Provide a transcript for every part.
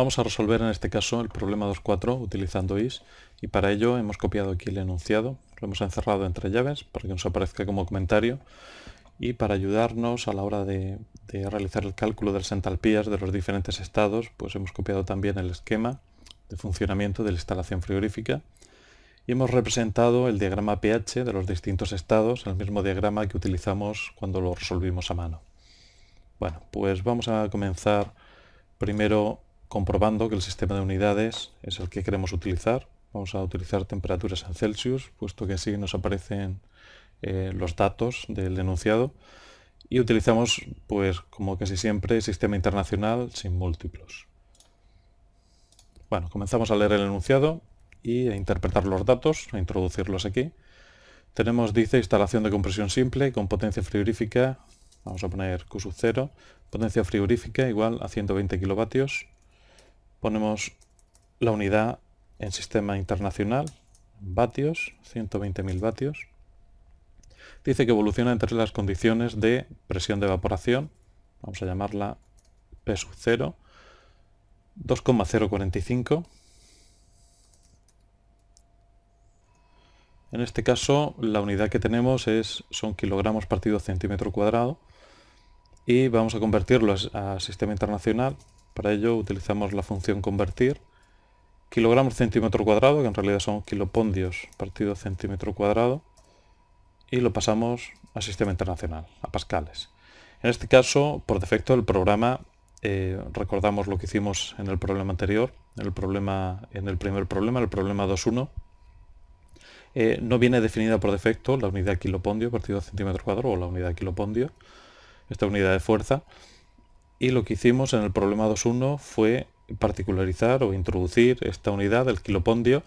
Vamos a resolver en este caso el problema 2.4 utilizando is y para ello hemos copiado aquí el enunciado, lo hemos encerrado entre llaves para que nos aparezca como comentario y para ayudarnos a la hora de, de realizar el cálculo de las entalpías de los diferentes estados, pues hemos copiado también el esquema de funcionamiento de la instalación frigorífica y hemos representado el diagrama pH de los distintos estados, el mismo diagrama que utilizamos cuando lo resolvimos a mano. Bueno, pues vamos a comenzar primero comprobando que el sistema de unidades es el que queremos utilizar. Vamos a utilizar temperaturas en Celsius, puesto que así nos aparecen eh, los datos del denunciado. Y utilizamos, pues como casi siempre, sistema internacional sin múltiplos. Bueno, comenzamos a leer el enunciado y a interpretar los datos, a introducirlos aquí. Tenemos, dice, instalación de compresión simple con potencia frigorífica, vamos a poner Q0, potencia frigorífica igual a 120 kilovatios, ponemos la unidad en sistema internacional, vatios, 120.000 vatios. Dice que evoluciona entre las condiciones de presión de evaporación, vamos a llamarla P sub 0, 2,045. En este caso, la unidad que tenemos es, son kilogramos partido centímetro cuadrado y vamos a convertirlo a sistema internacional para ello utilizamos la función convertir kilogramos centímetro cuadrado, que en realidad son kilopondios partido centímetro cuadrado, y lo pasamos al sistema internacional, a pascales. En este caso, por defecto, el programa, eh, recordamos lo que hicimos en el problema anterior, en el, problema, en el primer problema, el problema 2.1, eh, no viene definida por defecto la unidad kilopondio partido centímetro cuadrado o la unidad kilopondio, esta unidad de fuerza, y lo que hicimos en el problema 2.1 fue particularizar o introducir esta unidad, el kilopondio,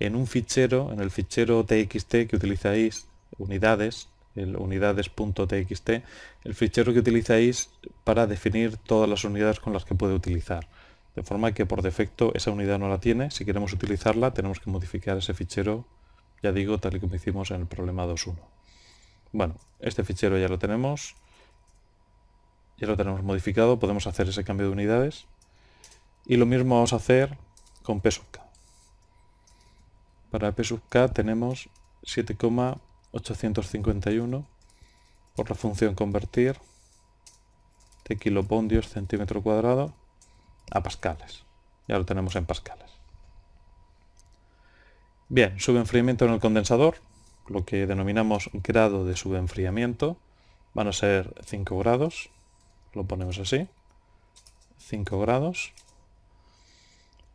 en un fichero, en el fichero txt que utilizáis, unidades, el unidades.txt, el fichero que utilizáis para definir todas las unidades con las que puede utilizar. De forma que por defecto esa unidad no la tiene, si queremos utilizarla tenemos que modificar ese fichero, ya digo, tal y como hicimos en el problema 2.1. Bueno, este fichero ya lo tenemos, ya lo tenemos modificado, podemos hacer ese cambio de unidades. Y lo mismo vamos a hacer con P sub K. Para P sub K tenemos 7,851 por la función convertir de kilopondios centímetro cuadrado a pascales. Ya lo tenemos en pascales. Bien, subenfriamiento en el condensador, lo que denominamos grado de subenfriamiento, van a ser 5 grados, lo ponemos así, 5 grados.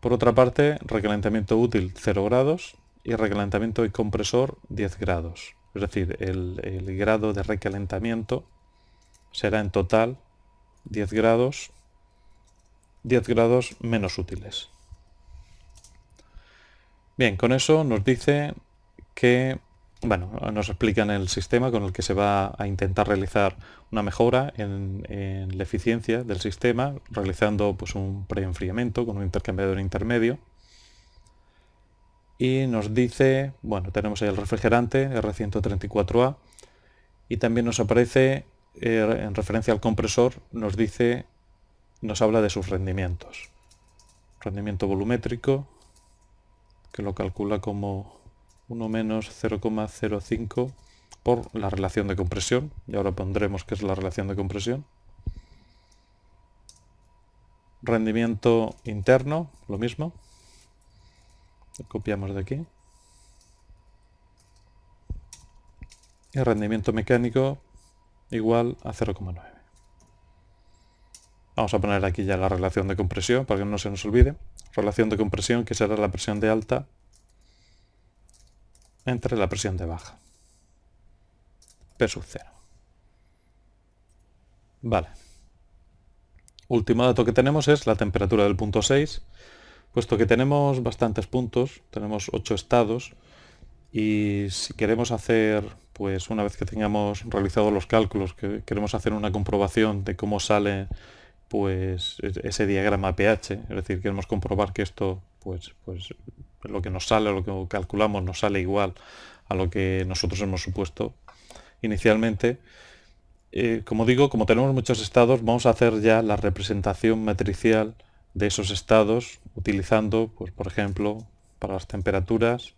Por otra parte, recalentamiento útil 0 grados y recalentamiento y compresor 10 grados. Es decir, el, grado de recalentamiento será en total 10 grados, 10 grados menos útiles. Bien, con eso nos dice que bueno, nos explican el sistema con el que se va a intentar realizar una mejora en, la eficiencia del sistema, realizando pues, un preenfriamiento con un intercambiador intermedio. Y nos dice, bueno, tenemos ahí el refrigerante R134A y también nos aparece, eh, en referencia al compresor, nos dice, nos habla de sus rendimientos. Rendimiento volumétrico, que lo calcula como 1 menos 0,05 por la relación de compresión. Y ahora pondremos que es la relación de compresión. Rendimiento interno, lo mismo. copiamos de aquí. Y rendimiento mecánico igual a 0,9. Vamos a poner aquí ya la relación de compresión para que no se nos olvide. Relación de compresión que será la presión de alta entre la presión de baja. P cero. 0. Vale. Último dato que tenemos es la temperatura del punto 6, puesto que tenemos bastantes puntos, tenemos 8 estados, y si queremos hacer, pues una vez que tengamos realizado los cálculos, que queremos hacer una comprobación de cómo sale pues e-, ese diagrama pH, es decir, queremos comprobar que esto pues, pues lo que nos sale, lo que calculamos nos sale igual a lo que nosotros hemos supuesto inicialmente. Eh, como digo, como tenemos muchos estados, vamos a hacer ya la representación matricial de esos estados utilizando, pues, por ejemplo, para las temperaturas,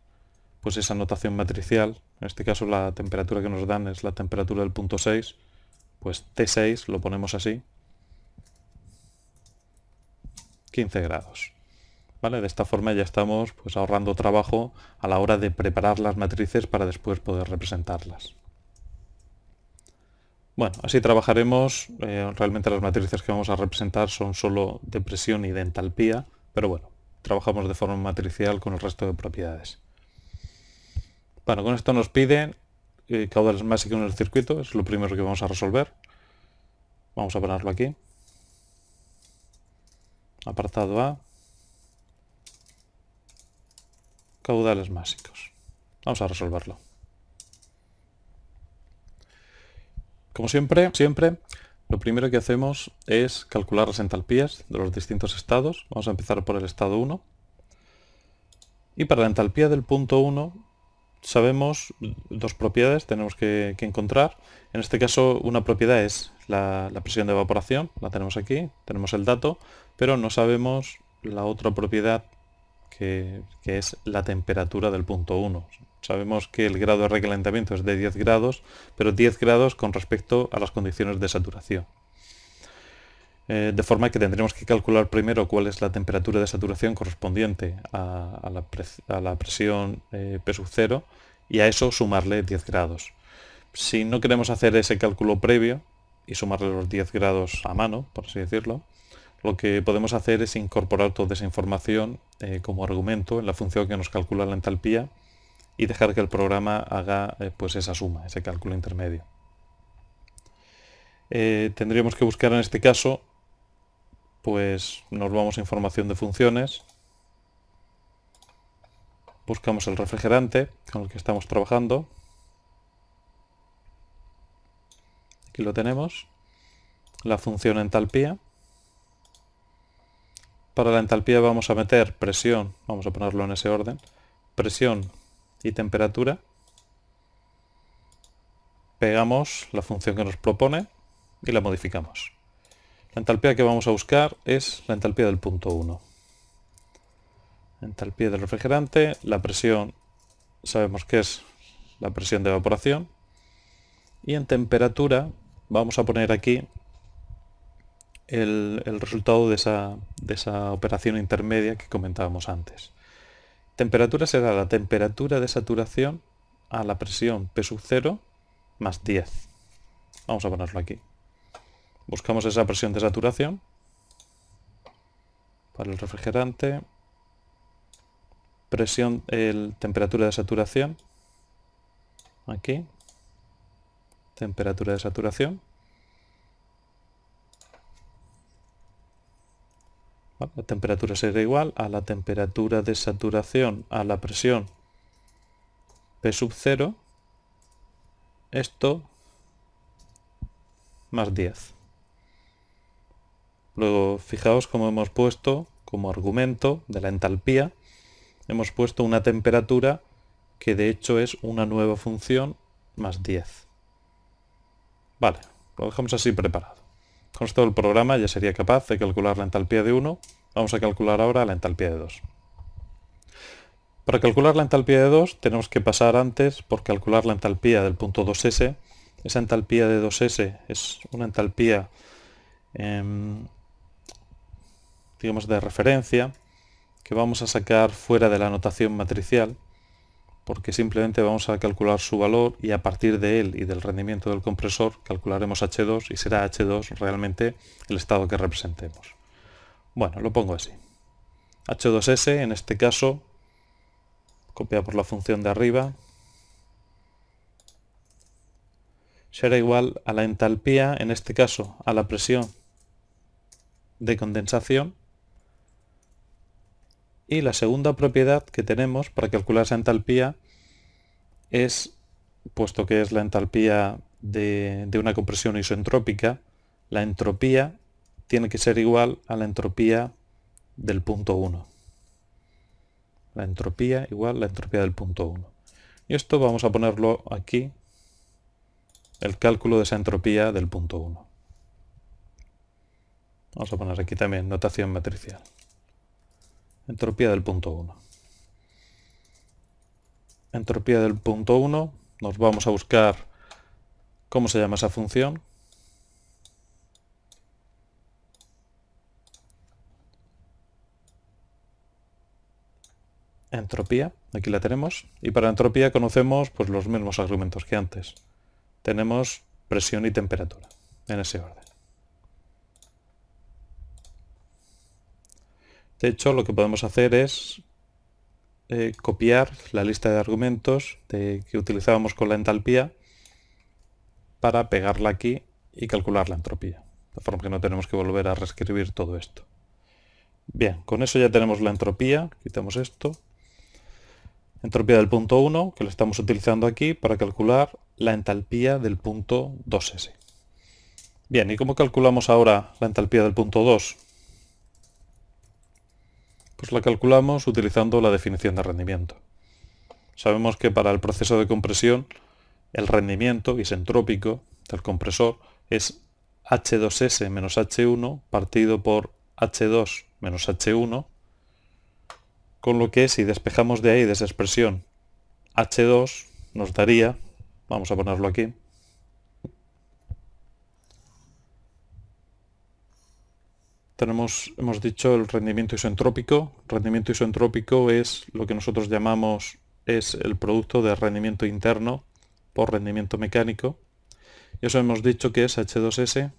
pues esa notación matricial. En este caso la temperatura que nos dan es la temperatura del punto 6, pues T6 lo ponemos así, 15 grados. De esta forma ya estamos pues, ahorrando trabajo a la hora de preparar las matrices para después poder representarlas. Bueno, así trabajaremos. Eh, realmente las matrices que vamos a representar son solo de presión y de entalpía, pero bueno, trabajamos de forma matricial con el resto de propiedades. Bueno, con esto nos piden eh, caudales que en el circuito, es lo primero que vamos a resolver. Vamos a ponerlo aquí. Apartado A. caudales másicos. Vamos a resolverlo. Como siempre, siempre, lo primero que hacemos es calcular las entalpías de los distintos estados. Vamos a empezar por el estado 1. Y para la entalpía del punto 1 sabemos dos propiedades tenemos que, encontrar. En este caso una propiedad es la, presión de evaporación, la tenemos aquí, tenemos el dato, pero no sabemos la otra propiedad que, es la temperatura del punto 1. Sabemos que el grado de recalentamiento es de 10 grados, pero 10 grados con respecto a las condiciones de saturación. Eh, de forma que tendremos que calcular primero cuál es la temperatura de saturación correspondiente a, la, presión eh, P sub 0 y a eso sumarle 10 grados. Si no queremos hacer ese cálculo previo y sumarle los 10 grados a mano, por así decirlo, lo que podemos hacer es incorporar toda esa información eh, como argumento en la función que nos calcula la entalpía y dejar que el programa haga eh, pues esa suma, ese cálculo intermedio. Eh, tendríamos que buscar en este caso, pues nos vamos a información de funciones, buscamos el refrigerante con el que estamos trabajando, aquí lo tenemos, la función entalpía, para la entalpía vamos a meter presión, vamos a ponerlo en ese orden, presión y temperatura. Pegamos la función que nos propone y la modificamos. La entalpía que vamos a buscar es la entalpía del punto 1. Entalpía del refrigerante, la presión sabemos que es la presión de evaporación. Y en temperatura vamos a poner aquí el, resultado de esa, operación intermedia que comentábamos antes. Temperatura será la temperatura de saturación a la presión P sub 0 más 10. Vamos a ponerlo aquí. Buscamos esa presión de saturación para el refrigerante. Presión, el, temperatura de saturación. Aquí. Temperatura de saturación. La temperatura será igual a la temperatura de saturación a la presión P sub 0. Esto más 10. Luego, fijaos cómo hemos puesto como argumento de la entalpía, hemos puesto una temperatura que de hecho es una nueva función más 10. Vale, lo dejamos así preparado. Con todo el programa ya sería capaz de calcular la entalpía de 1. Vamos a calcular ahora la entalpía de 2. Para calcular la entalpía de 2 tenemos que pasar antes por calcular la entalpía del punto 2S. Esa entalpía de 2S es una entalpía, em, digamos, de referencia que vamos a sacar fuera de la notación matricial porque simplemente vamos a calcular su valor y a partir de él y del rendimiento del compresor calcularemos H2 y será H2 realmente el estado que representemos. Bueno, lo pongo así. H2S en este caso, copia por la función de arriba, será igual a la entalpía, en este caso a la presión de condensación, y la segunda propiedad que tenemos para calcular esa entalpía es, puesto que es la entalpía de, una compresión isoentrópica, la entropía tiene que ser igual a la entropía del punto 1. La entropía igual a la entropía del punto 1. Y esto vamos a ponerlo aquí, el cálculo de esa entropía del punto 1. Vamos a poner aquí también notación matricial. Entropía del punto 1. Entropía del punto 1. Nos vamos a buscar cómo se llama esa función. Entropía, aquí la tenemos. Y para entropía conocemos pues, los mismos argumentos que antes. Tenemos presión y temperatura, en ese orden. De hecho, lo que podemos hacer es eh, copiar la lista de argumentos que utilizábamos con la entalpía para pegarla aquí y calcular la entropía. De forma que no tenemos que volver a reescribir todo esto. Bien, con eso ya tenemos la entropía. Quitamos esto. Entropía del punto 1, que lo estamos utilizando aquí para calcular la entalpía del punto 2S. Bien, ¿y cómo calculamos ahora la entalpía del punto 2? Pues la calculamos utilizando la definición de rendimiento. Sabemos que para el proceso de compresión el rendimiento isentrópico del compresor es H2S menos H1 partido por H2 menos H1, con lo que si despejamos de ahí de esa expresión H2 nos daría, vamos a ponerlo aquí, hemos dicho, el rendimiento isentrópico. Rendimiento isentrópico es lo que nosotros llamamos es el producto de rendimiento interno por rendimiento mecánico. Y eso hemos dicho que es H2S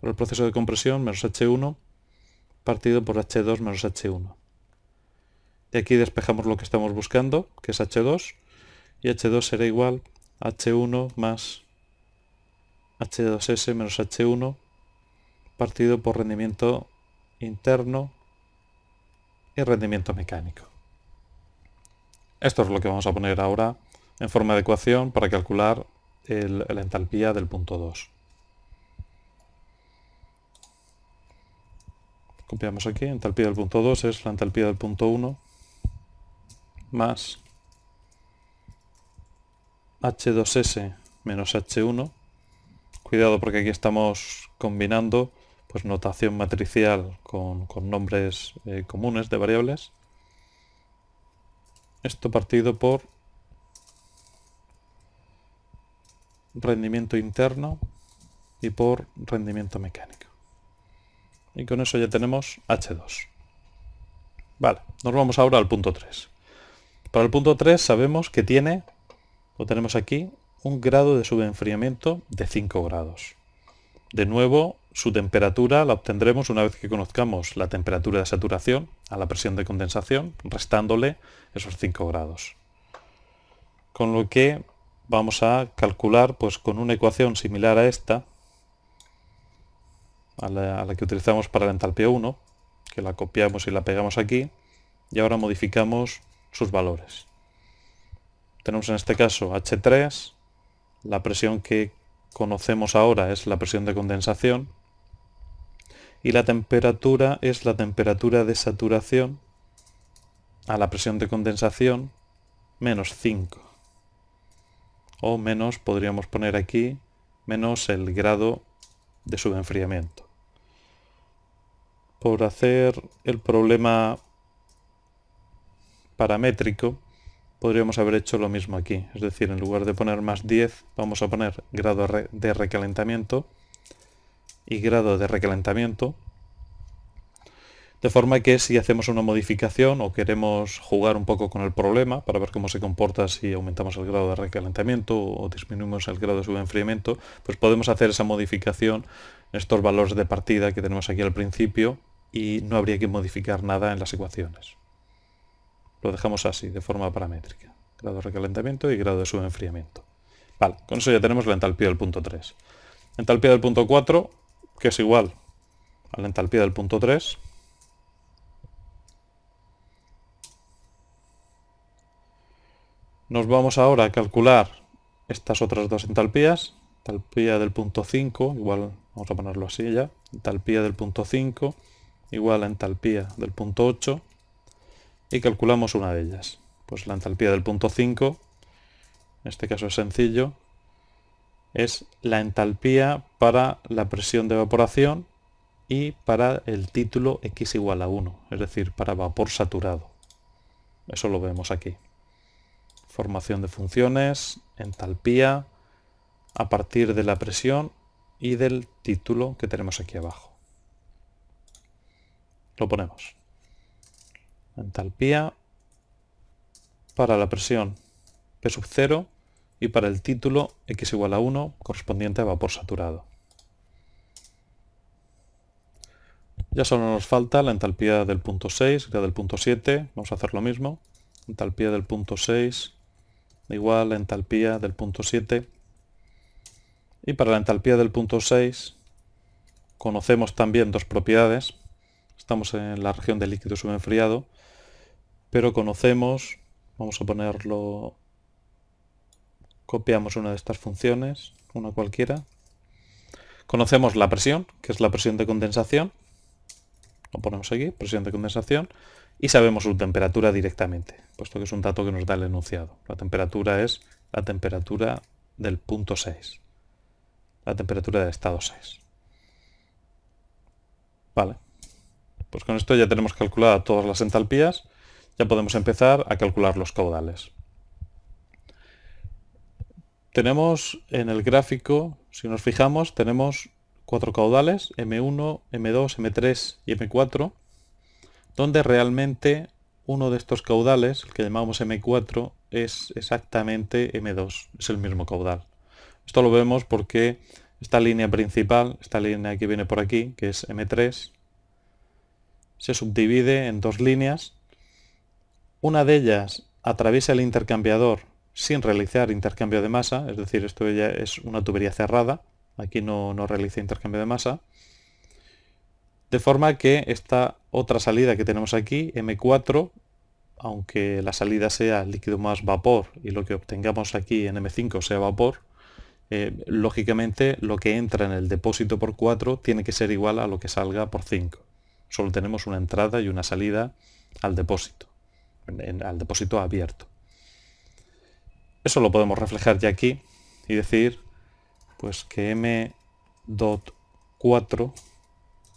por el proceso de compresión menos H1 partido por H2 menos H1. Y aquí despejamos lo que estamos buscando, que es H2, y H2 será igual a H1 más H2S menos H1 partido por rendimiento interno y rendimiento mecánico. Esto es lo que vamos a poner ahora en forma de ecuación para calcular la entalpía del punto 2. Copiamos aquí, entalpía del punto 2 es la entalpía del punto 1 más H2S menos H1. Cuidado porque aquí estamos combinando pues notación matricial con, nombres eh, comunes de variables. Esto partido por rendimiento interno y por rendimiento mecánico. Y con eso ya tenemos H2. Vale, nos vamos ahora al punto 3. Para el punto 3 sabemos que tiene, o tenemos aquí, un grado de subenfriamiento de 5 grados. De nuevo, su temperatura la obtendremos una vez que conozcamos la temperatura de saturación a la presión de condensación, restándole esos 5 grados. Con lo que vamos a calcular pues, con una ecuación similar a esta, a la, a la que utilizamos para la entalpía 1, que la copiamos y la pegamos aquí, y ahora modificamos sus valores. Tenemos en este caso H3, la presión que conocemos ahora es la presión de condensación, y la temperatura es la temperatura de saturación a la presión de condensación menos 5. O menos, podríamos poner aquí, menos el grado de subenfriamiento. Por hacer el problema paramétrico, podríamos haber hecho lo mismo aquí. Es decir, en lugar de poner más 10, vamos a poner grado de recalentamiento y grado de recalentamiento. De forma que si hacemos una modificación o queremos jugar un poco con el problema para ver cómo se comporta si aumentamos el grado de recalentamiento o disminuimos el grado de subenfriamiento, pues podemos hacer esa modificación, estos valores de partida que tenemos aquí al principio y no habría que modificar nada en las ecuaciones. Lo dejamos así, de forma paramétrica. Grado de recalentamiento y grado de subenfriamiento. Vale, con eso ya tenemos la entalpía del punto 3. Entalpía del punto 4 que es igual a la entalpía del punto 3. Nos vamos ahora a calcular estas otras dos entalpías. Entalpía del punto 5, igual, vamos a ponerlo así ya. Entalpía del punto 5 igual a entalpía del punto 8 y calculamos una de ellas. Pues la entalpía del punto 5, en este caso es sencillo, es la entalpía para la presión de evaporación y para el título x igual a 1, es decir, para vapor saturado. Eso lo vemos aquí. Formación de funciones, entalpía, a partir de la presión y del título que tenemos aquí abajo. Lo ponemos. Entalpía para la presión P sub 0 y para el título x igual a 1 correspondiente a vapor saturado. Ya solo nos falta la entalpía del punto 6 y la del punto 7, vamos a hacer lo mismo. Entalpía del punto 6 igual a entalpía del punto 7. Y para la entalpía del punto 6 conocemos también dos propiedades. Estamos en la región de líquido subenfriado, pero conocemos, vamos a ponerlo copiamos una de estas funciones, una cualquiera. Conocemos la presión, que es la presión de condensación. Lo ponemos aquí, presión de condensación. Y sabemos su temperatura directamente, puesto que es un dato que nos da el enunciado. La temperatura es la temperatura del punto 6. La temperatura del estado 6. Vale. Pues con esto ya tenemos calculadas todas las entalpías. Ya podemos empezar a calcular los caudales tenemos en el gráfico, si nos fijamos, tenemos cuatro caudales, M1, M2, M3 y M4, donde realmente uno de estos caudales, que llamamos M4, es exactamente M2, es el mismo caudal. Esto lo vemos porque esta línea principal, esta línea que viene por aquí, que es M3, se subdivide en dos líneas. Una de ellas atraviesa el intercambiador sin realizar intercambio de masa, es decir, esto ya es una tubería cerrada, aquí no, no realiza intercambio de masa, de forma que esta otra salida que tenemos aquí, M4, aunque la salida sea líquido más vapor y lo que obtengamos aquí en M5 sea vapor, eh, lógicamente lo que entra en el depósito por 4 tiene que ser igual a lo que salga por 5. Solo tenemos una entrada y una salida al depósito, al depósito abierto. Eso lo podemos reflejar ya aquí y decir pues que m.4,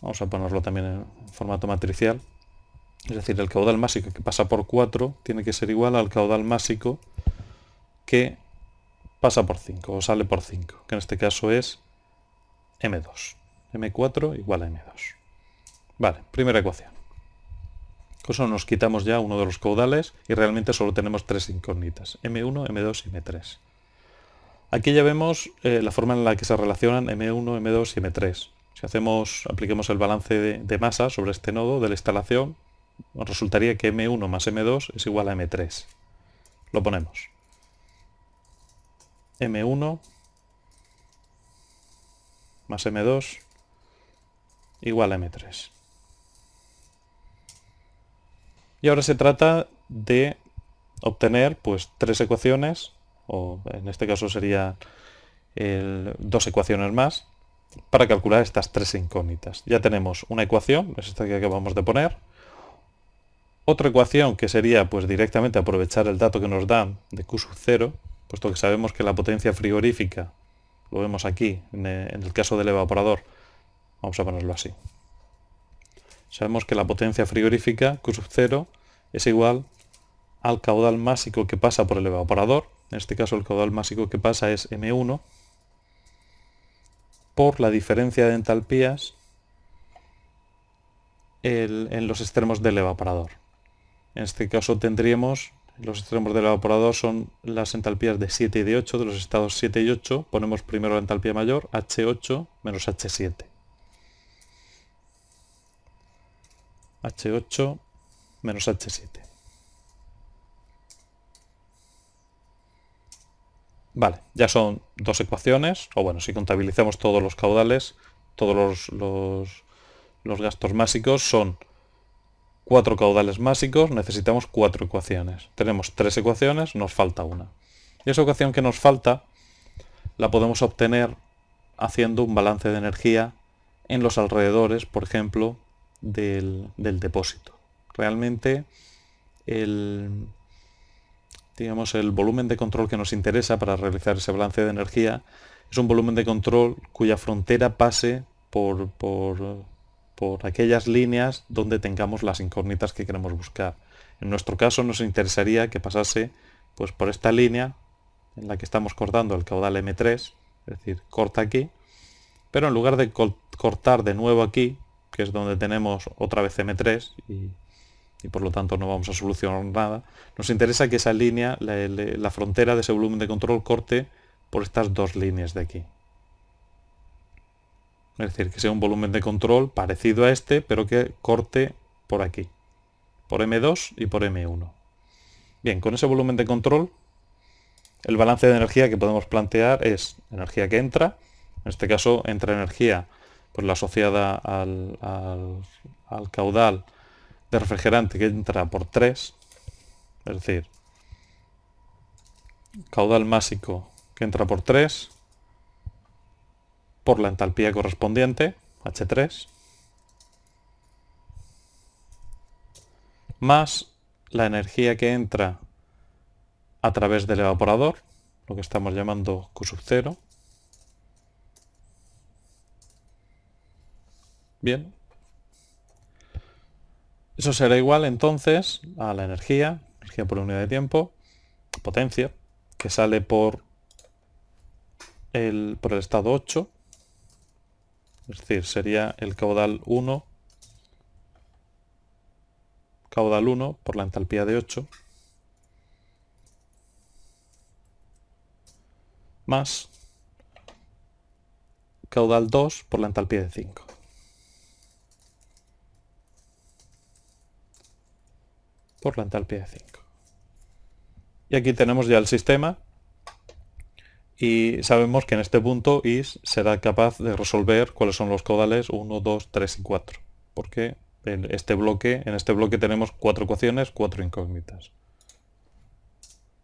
vamos a ponerlo también en formato matricial, es decir, el caudal másico que pasa por 4 tiene que ser igual al caudal másico que pasa por 5 o sale por 5, que en este caso es m2. m4 igual a m2. Vale, primera ecuación. Con eso nos quitamos ya uno de los caudales y realmente solo tenemos tres incógnitas, M1, M2 y M3. Aquí ya vemos eh, la forma en la que se relacionan M1, M2 y M3. Si hacemos, apliquemos el balance de, de, masa sobre este nodo de la instalación, resultaría que M1 más M2 es igual a M3. Lo ponemos. M1 más M2 igual a M3. Y ahora se trata de obtener pues tres ecuaciones, o en este caso sería dos ecuaciones más, para calcular estas tres incógnitas. Ya tenemos una ecuación, es esta que acabamos de poner, otra ecuación que sería pues directamente aprovechar el dato que nos dan de Q sub 0, puesto que sabemos que la potencia frigorífica, lo vemos aquí en el caso del evaporador, vamos a ponerlo así, Sabemos que la potencia frigorífica Q 0 es igual al caudal másico que pasa por el evaporador, en este caso el caudal másico que pasa es M1, por la diferencia de entalpías en los extremos del evaporador. En este caso tendríamos, los extremos del evaporador son las entalpías de 7 y de 8, de los estados 7 y 8, ponemos primero la entalpía mayor, H8 menos H7. H8 menos H7. Vale, ya son dos ecuaciones, o bueno, si contabilizamos todos los caudales, todos los, los, gastos másicos son cuatro caudales másicos, necesitamos cuatro ecuaciones. Tenemos tres ecuaciones, nos falta una. Y esa ecuación que nos falta la podemos obtener haciendo un balance de energía en los alrededores, por ejemplo, del, del depósito. Realmente el, digamos, el volumen de control que nos interesa para realizar ese balance de energía es un volumen de control cuya frontera pase por, por, por aquellas líneas donde tengamos las incógnitas que queremos buscar. En nuestro caso nos interesaría que pasase pues, por esta línea en la que estamos cortando el caudal M3, es decir, corta aquí, pero en lugar de cortar de nuevo aquí, que es donde tenemos otra vez M3 y, por lo tanto no vamos a solucionar nada, nos interesa que esa línea, la, la frontera de ese volumen de control corte por estas dos líneas de aquí. Es decir, que sea un volumen de control parecido a este, pero que corte por aquí, por M2 y por M1. Bien, con ese volumen de control, el balance de energía que podemos plantear es energía que entra, en este caso entra energía por la asociada al, caudal de refrigerante que entra por 3, es decir, caudal másico que entra por 3, por la entalpía correspondiente, H3, más la energía que entra a través del evaporador, lo que estamos llamando Q sub 0, Bien. Eso será igual entonces a la energía, energía por unidad de tiempo, potencia, que sale por el, por el estado 8. Es decir, sería el caudal 1, caudal 1 por la entalpía de 8, más caudal 2 por la entalpía de 5. por la entalpía de 5. Y aquí tenemos ya el sistema y sabemos que en este punto is será capaz de resolver cuáles son los caudales 1, 2, 3 y 4, porque en este bloque, en este bloque tenemos cuatro ecuaciones, cuatro incógnitas.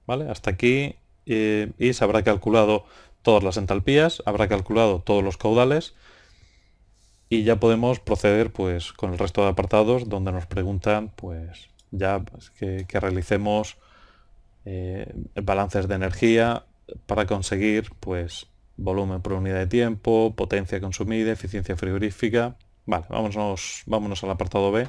¿Vale? Hasta aquí eh, is habrá calculado todas las entalpías, habrá calculado todos los caudales y ya podemos proceder pues con el resto de apartados donde nos preguntan pues ya pues, que, realicemos eh, balances de energía para conseguir pues volumen por unidad de tiempo, potencia consumida, eficiencia frigorífica. Vale, vámonos, vámonos al apartado B.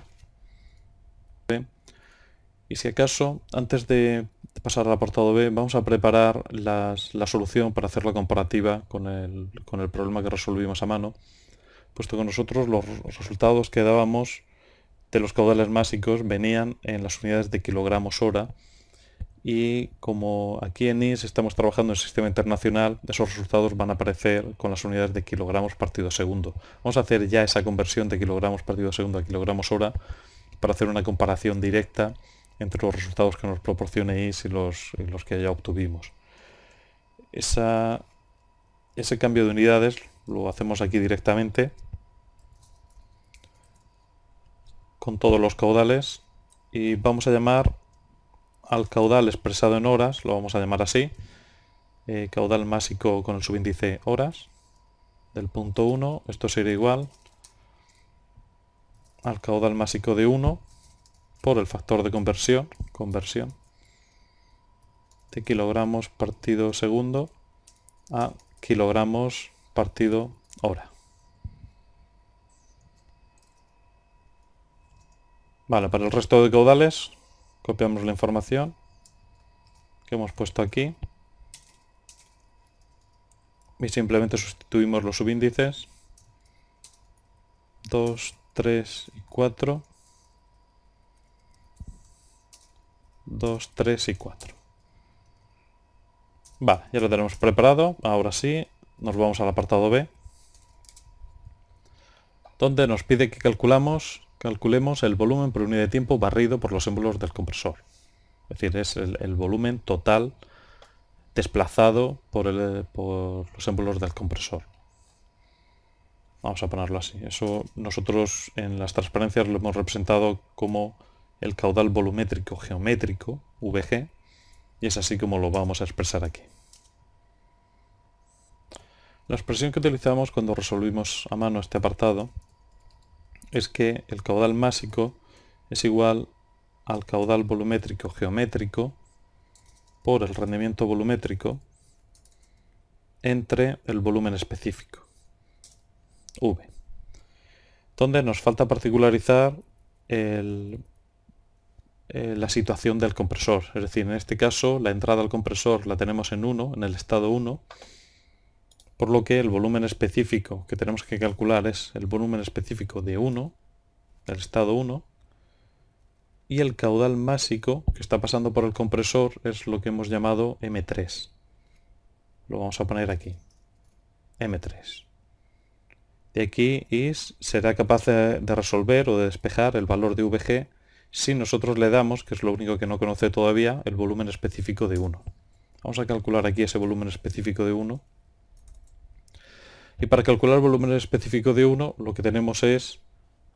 Y si acaso, antes de pasar al apartado B, vamos a preparar la solución para hacer la comparativa con el, con el problema que resolvimos a mano, puesto que nosotros los resultados que dábamos de los caudales másicos venían en las unidades de kilogramos hora y como aquí en IS estamos trabajando en el sistema internacional, esos resultados van a aparecer con las unidades de kilogramos partido segundo. Vamos a hacer ya esa conversión de kilogramos partido segundo a kilogramos hora para hacer una comparación directa entre los resultados que nos proporcione IS y los, los que ya obtuvimos. Esa, ese cambio de unidades lo hacemos aquí directamente con todos los caudales y vamos a llamar al caudal expresado en horas, lo vamos a llamar así, eh, caudal másico con el subíndice horas del punto 1, esto sería igual al caudal másico de 1 por el factor de conversión, conversión de kilogramos partido segundo a kilogramos partido hora. Vale, para el resto de caudales copiamos la información que hemos puesto aquí y simplemente sustituimos los subíndices 2, 3 y 4 2, 3 y 4 Vale, ya lo tenemos preparado, ahora sí nos vamos al apartado B donde nos pide que calculamos calculemos el volumen por unidad de tiempo barrido por los émbolos del compresor. Es decir, es el, volumen total desplazado por, los émbolos del compresor. Vamos a ponerlo así. Eso nosotros en las transparencias lo hemos representado como el caudal volumétrico geométrico, VG, y es así como lo vamos a expresar aquí. La expresión que utilizamos cuando resolvimos a mano este apartado es que el caudal másico es igual al caudal volumétrico geométrico por el rendimiento volumétrico entre el volumen específico, V. Donde nos falta particularizar eh, la situación del compresor. Es decir, en este caso la entrada al compresor la tenemos en 1, en el estado 1, por lo que el volumen específico que tenemos que calcular es el volumen específico de 1, del estado 1, y el caudal másico que está pasando por el compresor es lo que hemos llamado M3. Lo vamos a poner aquí. M3. De aquí is será capaz de resolver o de despejar el valor de VG si nosotros le damos, que es lo único que no conoce todavía, el volumen específico de 1. Vamos a calcular aquí ese volumen específico de 1. Y para calcular el volumen específico de 1, lo que tenemos es,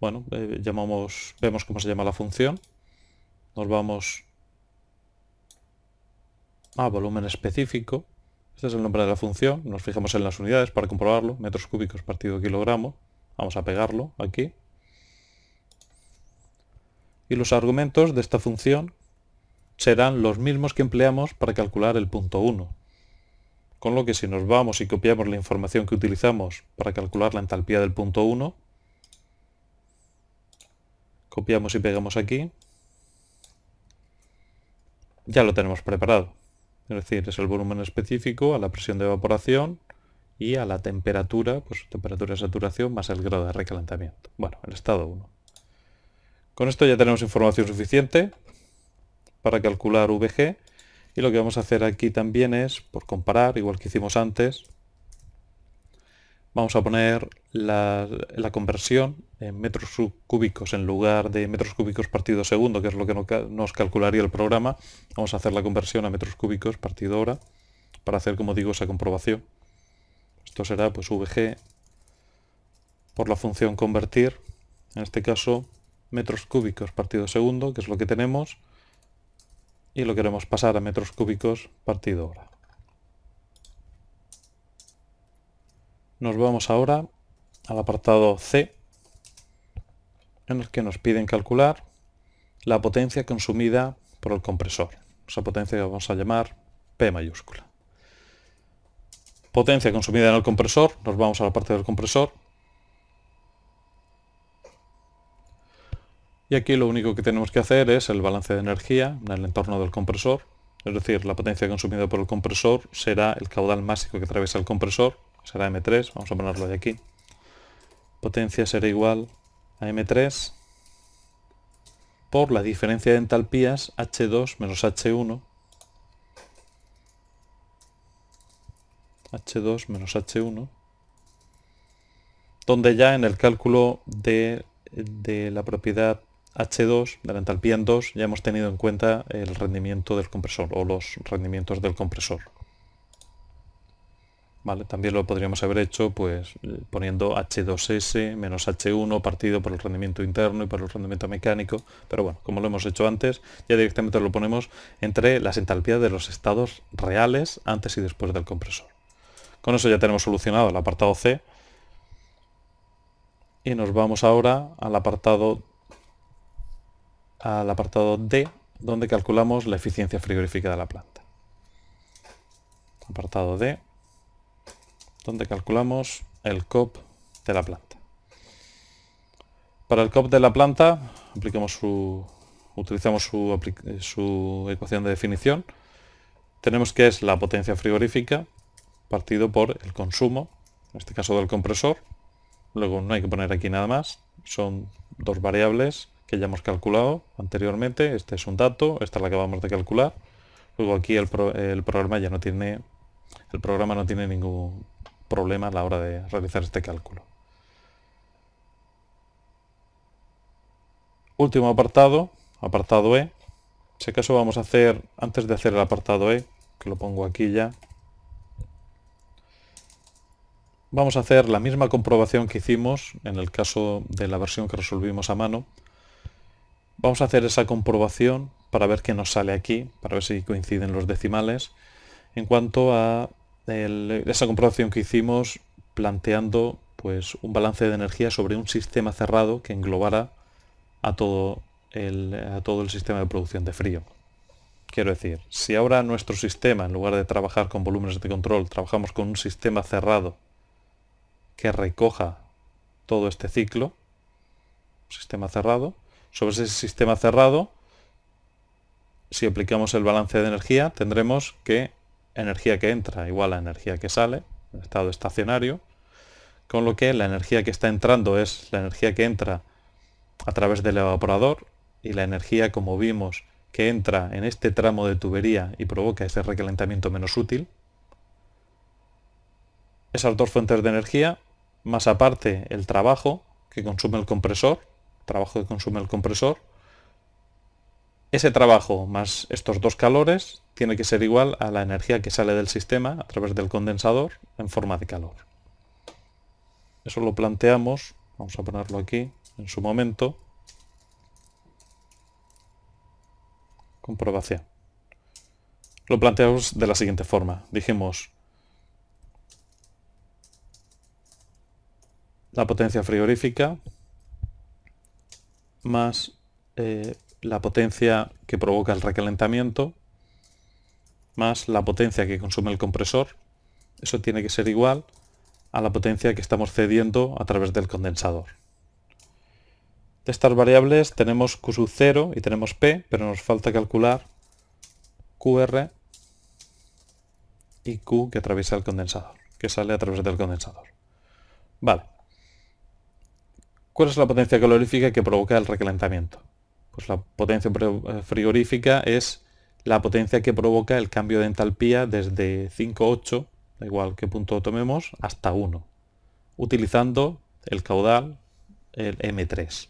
bueno, eh, llamamos, vemos cómo se llama la función. Nos vamos a volumen específico. Este es el nombre de la función. Nos fijamos en las unidades para comprobarlo. Metros cúbicos partido kilogramo. Vamos a pegarlo aquí. Y los argumentos de esta función serán los mismos que empleamos para calcular el punto 1 con lo que si nos vamos y copiamos la información que utilizamos para calcular la entalpía del punto 1, copiamos y pegamos aquí, ya lo tenemos preparado. Es decir, es el volumen específico a la presión de evaporación y a la temperatura, pues temperatura de saturación más el grado de recalentamiento. Bueno, el estado 1. Con esto ya tenemos información suficiente para calcular VG y lo que vamos a hacer aquí también es, por comparar, igual que hicimos antes, vamos a poner la, conversión en metros cúbicos en lugar de metros cúbicos partido segundo, que es lo que nos calcularía el programa. Vamos a hacer la conversión a metros cúbicos partido hora para hacer, como digo, esa comprobación. Esto será pues VG por la función convertir, en este caso metros cúbicos partido segundo, que es lo que tenemos, y lo queremos pasar a metros cúbicos partido hora. Nos vamos ahora al apartado C, en el que nos piden calcular la potencia consumida por el compresor. Esa potencia que vamos a llamar P mayúscula. Potencia consumida en el compresor, nos vamos a la parte del compresor, Y aquí lo único que tenemos que hacer es el balance de energía en el entorno del compresor. Es decir, la potencia consumida por el compresor será el caudal máximo que atraviesa el compresor. Será M3, vamos a ponerlo de aquí. Potencia será igual a M3 por la diferencia de entalpías H2 menos H1 H2 menos H1 donde ya en el cálculo de, de la propiedad H2, de la entalpía en 2, ya hemos tenido en cuenta el rendimiento del compresor o los rendimientos del compresor. Vale, también lo podríamos haber hecho pues poniendo H2S menos H1 partido por el rendimiento interno y por el rendimiento mecánico, pero bueno, como lo hemos hecho antes, ya directamente lo ponemos entre las entalpías de los estados reales antes y después del compresor. Con eso ya tenemos solucionado el apartado C y nos vamos ahora al apartado al apartado D, donde calculamos la eficiencia frigorífica de la planta. Apartado D, donde calculamos el COP de la planta. Para el COP de la planta, aplicamos su, utilizamos su, su ecuación de definición. Tenemos que es la potencia frigorífica partido por el consumo, en este caso del compresor. Luego no hay que poner aquí nada más, son dos variables que ya hemos calculado anteriormente. Este es un dato, esta es la que acabamos de calcular. Luego aquí el, programa ya no tiene el programa no tiene ningún problema a la hora de realizar este cálculo. Último apartado, apartado E. Si caso vamos a hacer, antes de hacer el apartado E, que lo pongo aquí ya, vamos a hacer la misma comprobación que hicimos en el caso de la versión que resolvimos a mano, Vamos a hacer esa comprobación para ver qué nos sale aquí, para ver si coinciden los decimales. En cuanto a esa comprobación que hicimos planteando pues, un balance de energía sobre un sistema cerrado que englobara a todo a todo el sistema de producción de frío. Quiero decir, si ahora nuestro sistema, en lugar de trabajar con volúmenes de control, trabajamos con un sistema cerrado que recoja todo este ciclo, sistema cerrado, sobre ese sistema cerrado, si aplicamos el balance de energía, tendremos que energía que entra igual a energía que sale, en estado estacionario, con lo que la energía que está entrando es la energía que entra a través del evaporador y la energía, como vimos, que entra en este tramo de tubería y provoca ese recalentamiento menos útil. Esas dos fuentes de energía, más aparte el trabajo que consume el compresor, trabajo que consume el compresor, ese trabajo más estos dos calores tiene que ser igual a la energía que sale del sistema a través del condensador en forma de calor. Eso lo planteamos, vamos a ponerlo aquí en su momento. Comprobación. Lo planteamos de la siguiente forma. Dijimos, la potencia frigorífica más eh, la potencia que provoca el recalentamiento más la potencia que consume el compresor. Eso tiene que ser igual a la potencia que estamos cediendo a través del condensador. De estas variables tenemos Q 0 y tenemos P, pero nos falta calcular QR y Q que atraviesa el condensador, que sale a través del condensador. Vale. ¿Cuál es la potencia calorífica que provoca el recalentamiento? Pues la potencia eh, frigorífica es la potencia que provoca el cambio de entalpía desde 5,8, da igual qué punto tomemos, hasta 1, utilizando el caudal el M3.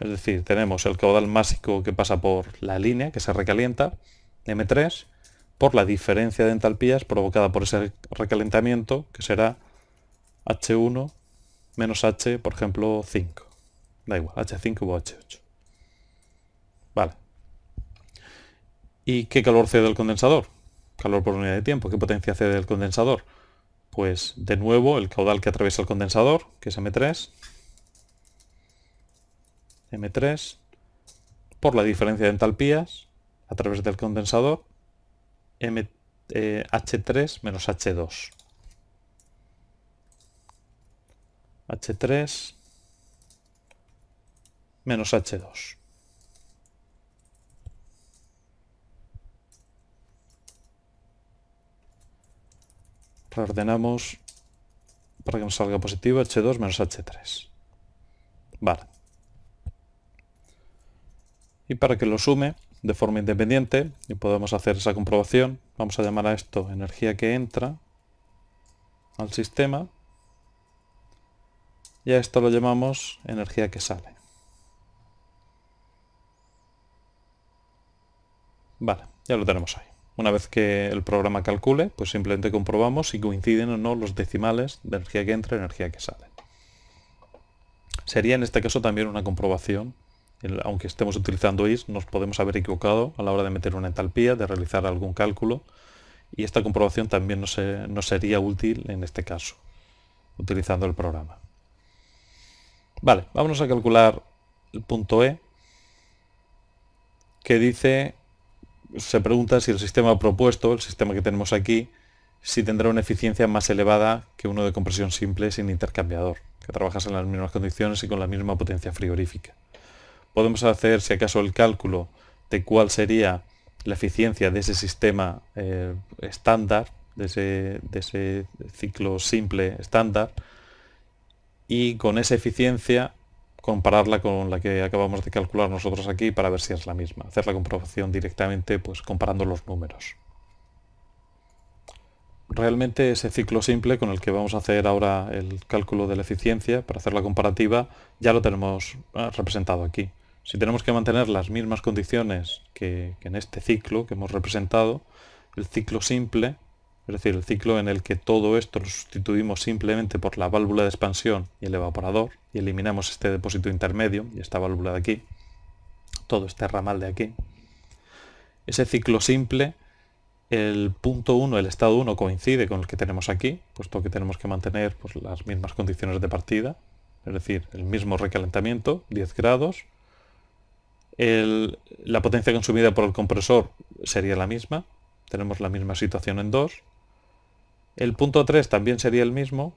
Es decir, tenemos el caudal másico que pasa por la línea, que se recalienta, M3, por la diferencia de entalpías provocada por ese recalentamiento, que será H1 menos h, por ejemplo, 5. Da igual, h5 u h8. Vale. ¿Y qué calor cede el condensador? Calor por unidad de tiempo. ¿Qué potencia cede el condensador? Pues de nuevo el caudal que atraviesa el condensador, que es M3. M3 por la diferencia de entalpías a través del condensador M, H3 eh, menos H2. H3 menos H2. Reordenamos para que nos salga positivo H2 menos H3. Vale. Y para que lo sume de forma independiente y podamos hacer esa comprobación, vamos a llamar a esto energía que entra al sistema y a esto lo llamamos energía que sale. Vale, ya lo tenemos ahí. Una vez que el programa calcule, pues simplemente comprobamos si coinciden o no los decimales de energía que entra y energía que sale. Sería en este caso también una comprobación. Aunque estemos utilizando IS, nos podemos haber equivocado a la hora de meter una entalpía, de realizar algún cálculo. Y esta comprobación también no, no sería útil en este caso, utilizando el programa. Vale, vamos a calcular el punto E, que dice, se pregunta si el sistema propuesto, el sistema que tenemos aquí, si tendrá una eficiencia más elevada que uno de compresión simple sin intercambiador, que trabajas en las mismas condiciones y con la misma potencia frigorífica. Podemos hacer, si acaso, el cálculo de cuál sería la eficiencia de ese sistema eh, estándar, de ese ciclo simple estándar, y con esa eficiencia compararla con la que acabamos de calcular nosotros aquí para ver si es la misma. Hacer la comprobación directamente pues comparando los números. Realmente ese ciclo simple con el que vamos a hacer ahora el cálculo de la eficiencia para hacer la comparativa ya lo tenemos eh, representado aquí. Si tenemos que mantener las mismas condiciones que, que en este ciclo que hemos representado, el ciclo simple es decir, el ciclo en el que todo esto lo sustituimos simplemente por la válvula de expansión y el evaporador, y eliminamos este depósito intermedio y esta válvula de aquí, todo este ramal de aquí. Ese ciclo simple, el punto 1, el estado 1 coincide con el que tenemos aquí, puesto que tenemos que mantener pues, las mismas condiciones de partida, es decir, el mismo recalentamiento, 10 grados, la potencia consumida por el compresor sería la misma, tenemos la misma situación en 2, el punto 3 también sería el mismo,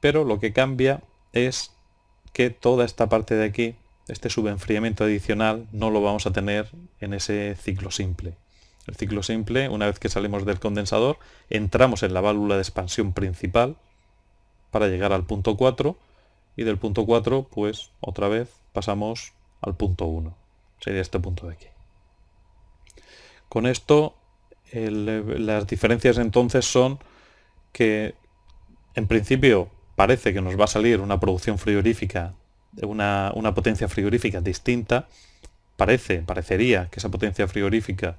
pero lo que cambia es que toda esta parte de aquí, este subenfriamiento adicional, no lo vamos a tener en ese ciclo simple. El ciclo simple, una vez que salimos del condensador, entramos en la válvula de expansión principal para llegar al punto 4 y del punto 4, pues otra vez pasamos al punto 1. Sería este punto de aquí. Con esto, las diferencias entonces son que en principio parece que nos va a salir una producción frigorífica, una, una potencia frigorífica distinta, parece, parecería que esa potencia frigorífica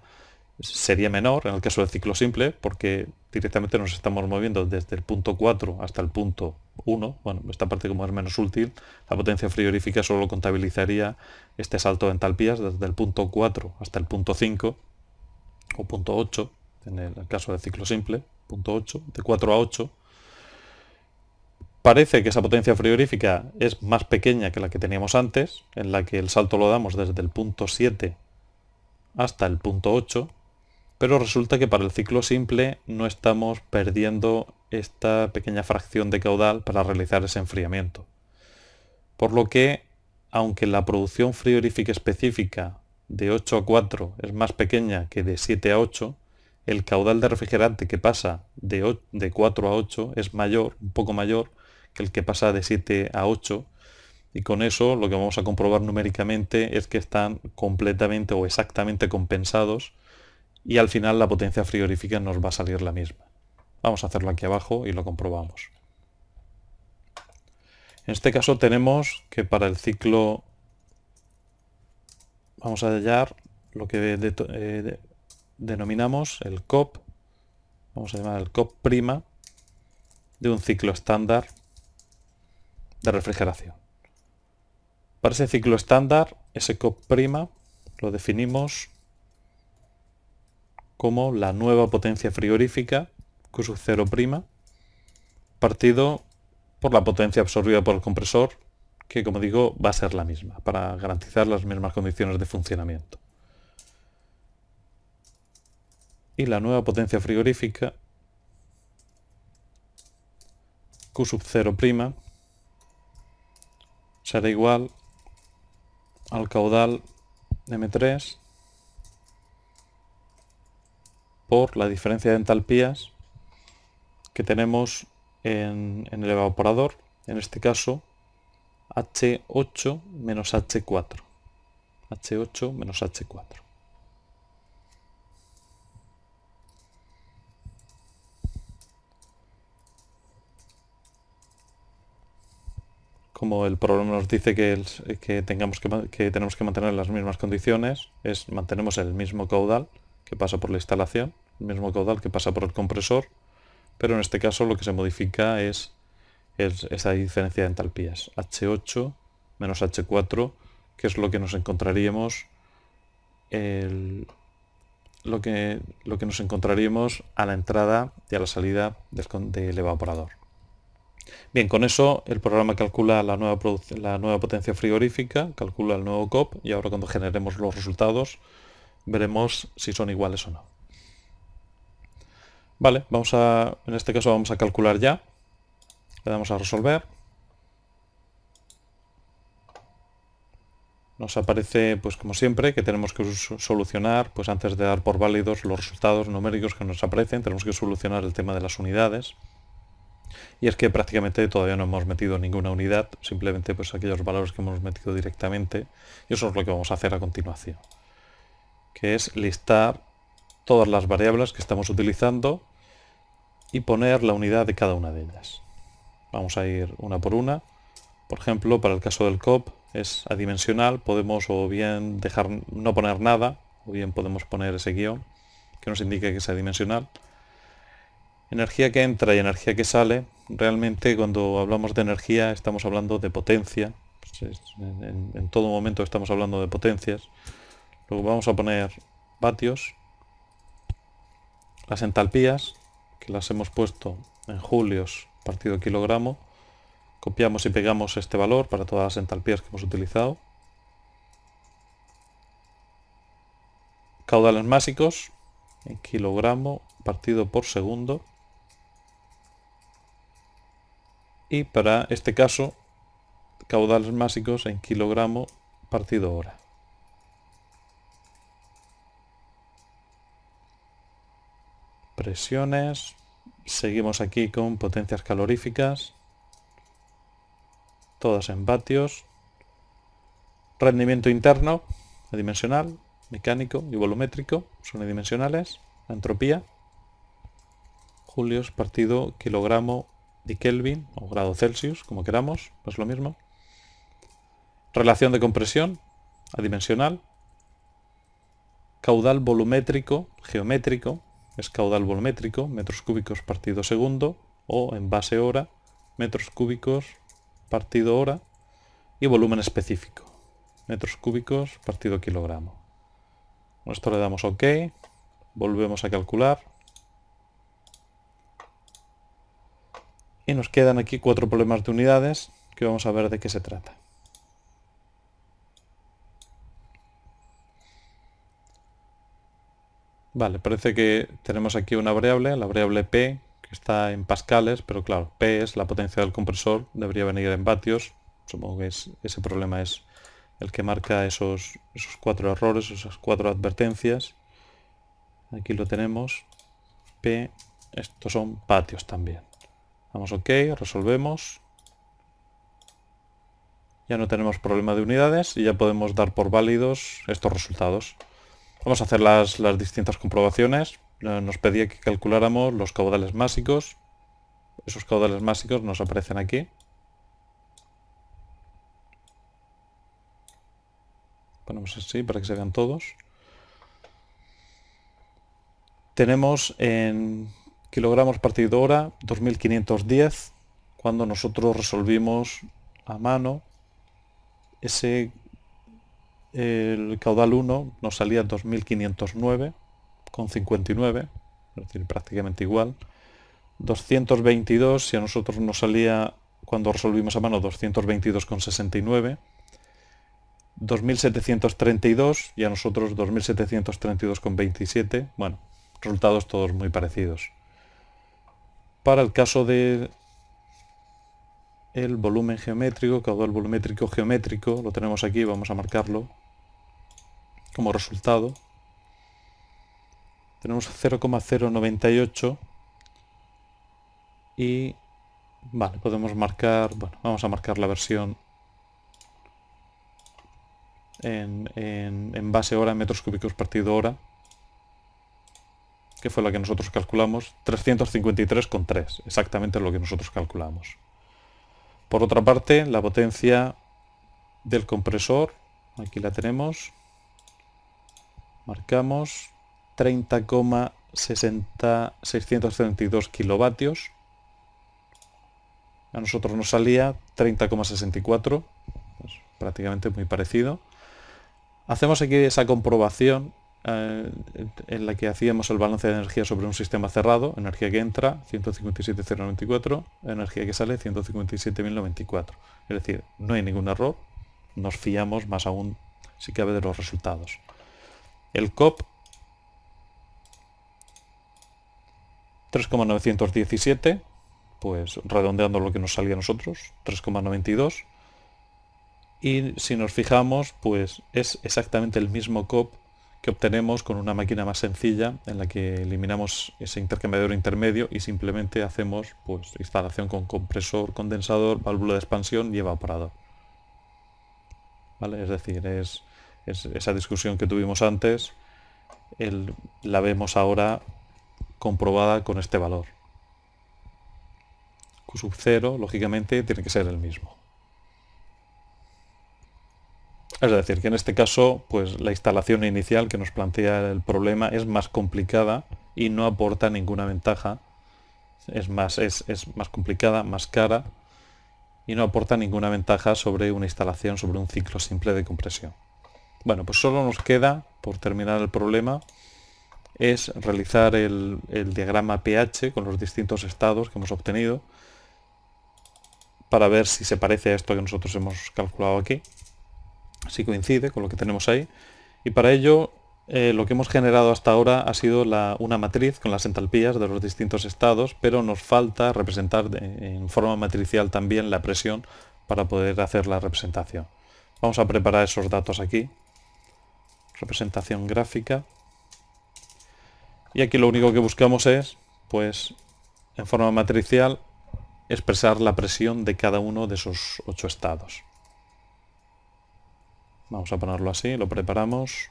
sería menor en el caso del ciclo simple, porque directamente nos estamos moviendo desde el punto 4 hasta el punto 1. Bueno, esta parte como es menos útil, la potencia frigorífica solo contabilizaría este salto de entalpías desde el punto 4 hasta el punto 5 o punto 8 en el caso del ciclo simple de 4 a 8, Parece que esa potencia frigorífica es más pequeña que la que teníamos antes, en la que el salto lo damos desde el punto 7 hasta el punto 8, pero resulta que para el ciclo simple no estamos perdiendo esta pequeña fracción de caudal para realizar ese enfriamiento. Por lo que, aunque la producción frigorífica específica de 8 a 4 es más pequeña que de 7 a 8, el caudal de refrigerante que pasa de, 4 a 8 es mayor, un poco mayor, que el que pasa de 7 a 8. Y con eso lo que vamos a comprobar numéricamente es que están completamente o exactamente compensados y al final la potencia frigorífica nos va a salir la misma. Vamos a hacerlo aquí abajo y lo comprobamos. En este caso tenemos que para el ciclo vamos a hallar lo que de, eh, denominamos el COP, vamos a llamar el COP prima de un ciclo estándar de refrigeración. Para ese ciclo estándar, ese COP prima lo definimos como la nueva potencia frigorífica, Q 0 prima, partido por la potencia absorbida por el compresor, que como digo va a ser la misma, para garantizar las mismas condiciones de funcionamiento. y la nueva potencia frigorífica Q sub 0 será igual al caudal M3 por la diferencia de entalpías que tenemos en, en el evaporador, en este caso H8 menos H4. H8 menos H4. como el problema nos dice que, que, tengamos que, tenemos que mantener las mismas condiciones, es mantenemos el mismo caudal que pasa por la instalación, el mismo caudal que pasa por el compresor, pero en este caso lo que se modifica es, esa diferencia de entalpías, H8 menos H4, que es lo que nos encontraríamos lo, que, lo que nos encontraríamos a la entrada y a la salida del evaporador. Bien, con eso el programa calcula la nueva, potencia frigorífica, calcula el nuevo COP y ahora cuando generemos los resultados veremos si son iguales o no. Vale, vamos a, en este caso vamos a calcular ya. Le damos a resolver. Nos aparece, pues como siempre, que tenemos que solucionar, pues antes de dar por válidos los resultados numéricos que nos aparecen, tenemos que solucionar el tema de las unidades y es que prácticamente todavía no hemos metido ninguna unidad, simplemente pues aquellos valores que hemos metido directamente y eso es lo que vamos a hacer a continuación, que es listar todas las variables que estamos utilizando y poner la unidad de cada una de ellas. Vamos a ir una por una. Por ejemplo, para el caso del COP es adimensional, podemos o bien dejar no poner nada, o bien podemos poner ese guión que nos indique que es adimensional energía que entra y energía que sale, realmente cuando hablamos de energía estamos hablando de potencia. En, todo momento estamos hablando de potencias. Luego vamos a poner vatios. Las entalpías, que las hemos puesto en julios partido kilogramo. Copiamos y pegamos este valor para todas las entalpías que hemos utilizado. Caudales másicos en kilogramo partido por segundo. y para este caso caudales másicos en kilogramo partido hora. Presiones. Seguimos aquí con potencias caloríficas. Todas en vatios. Rendimiento interno, dimensional, mecánico y volumétrico, son dimensionales. entropía. Julios partido kilogramo de Kelvin o grado Celsius, como queramos, es pues lo mismo. Relación de compresión adimensional. Caudal volumétrico, geométrico, es caudal volumétrico, metros cúbicos partido segundo, o en base hora, metros cúbicos partido hora, y volumen específico, metros cúbicos partido kilogramo. Esto le damos OK, volvemos a calcular, Y nos quedan aquí cuatro problemas de unidades que vamos a ver de qué se trata. Vale, parece que tenemos aquí una variable, la variable P, que está en pascales, pero claro, P es la potencia del compresor, debería venir en vatios. Supongo que ese problema es el que marca esos, esos cuatro errores, esas cuatro advertencias. Aquí lo tenemos. P, estos son patios también. Vamos OK, resolvemos. Ya no tenemos problema de unidades y ya podemos dar por válidos estos resultados. Vamos a hacer las, las distintas comprobaciones. Nos pedía que calculáramos los caudales másicos. Esos caudales másicos nos aparecen aquí. Ponemos así para que se vean todos. Tenemos en kilogramos partido hora, 2510, cuando nosotros resolvimos a mano ese el caudal 1 nos salía 2509 con 59 es decir prácticamente igual 222 si a nosotros nos salía cuando resolvimos a mano 222,69, 2732 y a nosotros 2.732,27, bueno resultados todos muy parecidos para el caso del volumen geométrico, caudal volumétrico geométrico, lo tenemos aquí, vamos a marcarlo como resultado. Tenemos 0,098 y podemos marcar, bueno, vamos a marcar la versión en, en base hora, metros cúbicos partido hora que fue la que nosotros calculamos, 353,3, exactamente lo que nosotros calculamos. Por otra parte, la potencia del compresor, aquí la tenemos, marcamos 30,672 kilovatios. A nosotros nos salía 30,64, pues, prácticamente muy parecido. Hacemos aquí esa comprobación eh, en la que hacíamos el balance de energía sobre un sistema cerrado, energía que entra, 157.094, energía que sale, 157.094. Es decir, no hay ningún error, nos fiamos más aún, si cabe, de los resultados. El COP 3,917, pues redondeando lo que nos salía a nosotros, 3,92. Y si nos fijamos, pues es exactamente el mismo COP que obtenemos con una máquina más sencilla en la que eliminamos ese intercambiador intermedio y simplemente hacemos pues, instalación con compresor, condensador, válvula de expansión y evaporador. ¿Vale? Es decir, es, esa discusión que tuvimos antes la vemos ahora comprobada con este valor. Q sub 0, lógicamente, tiene que ser el mismo. Es decir, que en este caso, pues la instalación inicial que nos plantea el problema es más complicada y no aporta ninguna ventaja. Es más, es, más complicada, más cara y no aporta ninguna ventaja sobre una instalación, sobre un ciclo simple de compresión. Bueno, pues solo nos queda, por terminar el problema, es realizar el, el diagrama pH con los distintos estados que hemos obtenido para ver si se parece a esto que nosotros hemos calculado aquí si coincide con lo que tenemos ahí. Y para ello eh, lo que hemos generado hasta ahora ha sido una matriz con las entalpías de los distintos estados, pero nos falta representar en forma matricial también la presión para poder hacer la representación. Vamos a preparar esos datos aquí. Representación gráfica. Y aquí lo único que buscamos es, pues, en forma matricial, expresar la presión de cada uno de esos ocho estados. Vamos a ponerlo así, lo preparamos.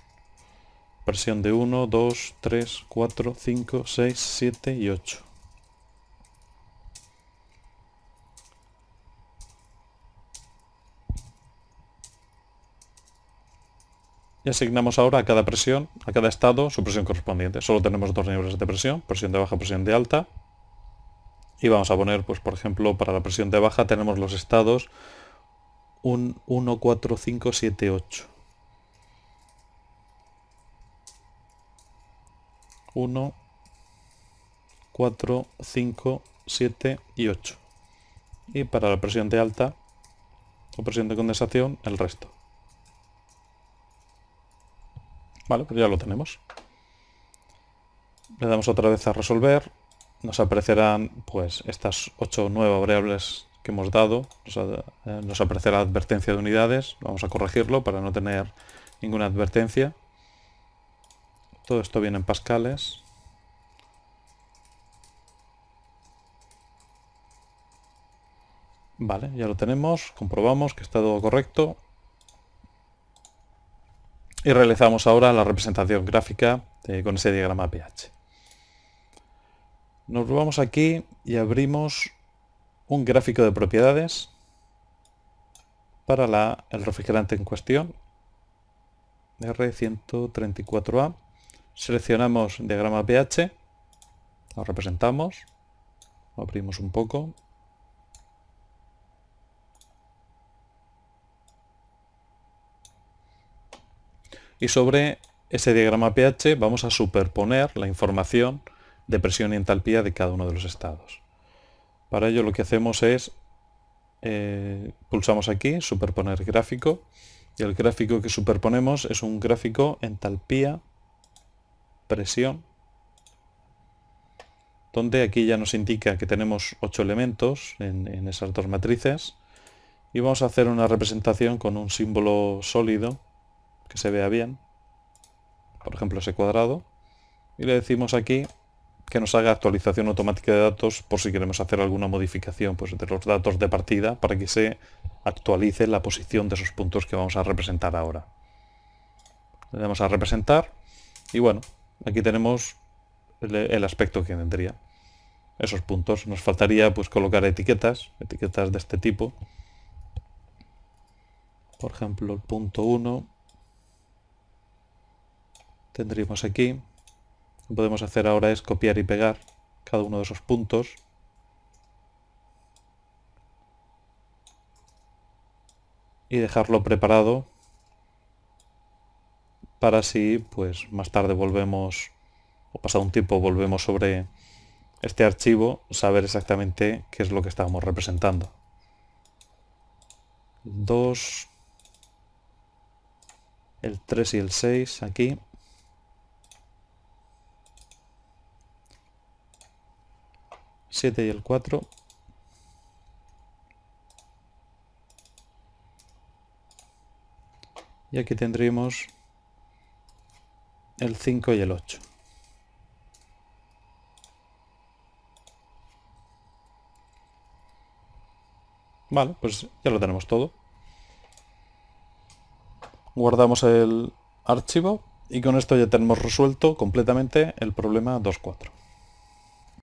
Presión de 1, 2, 3, 4, 5, 6, 7 y 8. Y asignamos ahora a cada presión, a cada estado, su presión correspondiente. Solo tenemos dos niveles de presión, presión de baja, presión de alta. Y vamos a poner, pues por ejemplo, para la presión de baja tenemos los estados 7, 8. 1, 4, 5, 7 y 8. Y para la presión de alta o presión de condensación, el resto. Vale, pues ya lo tenemos. Le damos otra vez a resolver. Nos aparecerán pues estas 8 nuevas variables que hemos dado, eh, nos, nos aparecerá advertencia de unidades, vamos a corregirlo para no tener ninguna advertencia. Todo esto viene en pascales. Vale, ya lo tenemos, comprobamos que está todo correcto. Y realizamos ahora la representación gráfica con ese diagrama PH. Nos vamos aquí y abrimos un gráfico de propiedades para la, el refrigerante en cuestión, R134A. Seleccionamos diagrama pH, lo representamos, lo abrimos un poco. Y sobre ese diagrama pH vamos a superponer la información de presión y e entalpía de cada uno de los estados. Para ello lo que hacemos es eh, pulsamos aquí, superponer gráfico, y el gráfico que superponemos es un gráfico entalpía, presión, donde aquí ya nos indica que tenemos 8 elementos en, en esas dos matrices, y vamos a hacer una representación con un símbolo sólido que se vea bien, por ejemplo ese cuadrado, y le decimos aquí que nos haga actualización automática de datos por si queremos hacer alguna modificación pues, de los datos de partida para que se actualice la posición de esos puntos que vamos a representar ahora. Le damos a representar y bueno, aquí tenemos el, aspecto que tendría esos puntos. Nos faltaría pues colocar etiquetas, etiquetas de este tipo. Por ejemplo, el punto 1 tendríamos aquí lo que podemos hacer ahora es copiar y pegar cada uno de esos puntos. Y dejarlo preparado para así, pues más tarde volvemos, o pasado un tiempo volvemos sobre este archivo, saber exactamente qué es lo que estábamos representando. 2, el 3 y el 6 aquí. 7 y el 4. Y aquí tendríamos el 5 y el 8. Vale, pues ya lo tenemos todo. Guardamos el archivo y con esto ya tenemos resuelto completamente el problema 2.4.